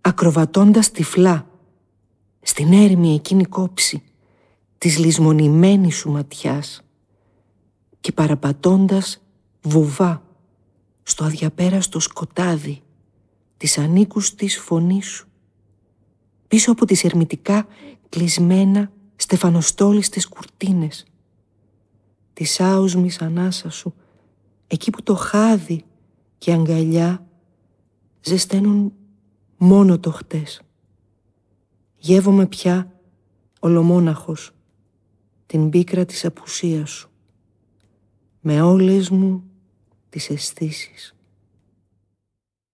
ακροβατώντας τυφλά στην έρημη εκείνη κόψη της λησμονημένης σου ματιάς και παραπατώντας βουβά στο αδιαπέραστο σκοτάδι της ανήκους της φωνής σου πίσω από τις ερμητικά κλεισμένα στεφανοστόλιστες κουρτίνες της άοσμης ανάσα σου εκεί που το χάδι και αγκαλιά ζεσταίνουν μόνο το χτες. Γεύομαι πια ολομόναχος την πίκρα της απουσίας σου με όλες μου τις αισθήσεις.